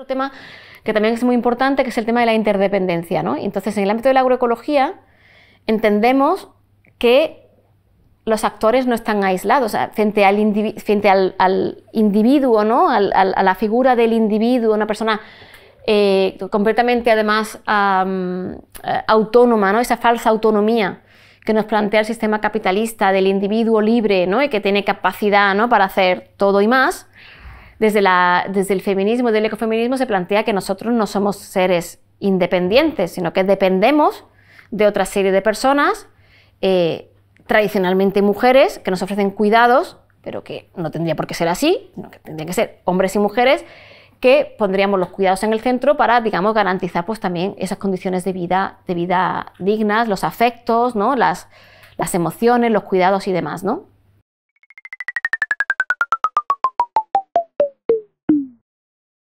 Otro tema que también es muy importante, que es el tema de la interdependencia. Entonces, en el ámbito de la agroecología, entendemos que los actores no están aislados. Frente al, al, individuo, a la figura del individuo, una persona eh, completamente además eh, autónoma, ¿no? esa falsa autonomía que nos plantea el sistema capitalista del individuo libre ¿no? y que tiene capacidad para hacer todo y más desde, el feminismo, del ecofeminismo, se plantea que nosotros no somos seres independientes, sino que dependemos de otra serie de personas, eh, tradicionalmente mujeres, que nos ofrecen cuidados, pero que no tendría por qué ser así, sino que tendrían que ser hombres y mujeres, que pondríamos los cuidados en el centro para, digamos, garantizar pues, también esas condiciones de vida, de vida dignas, los afectos, ¿no? las, las emociones, los cuidados y demás. ¿no?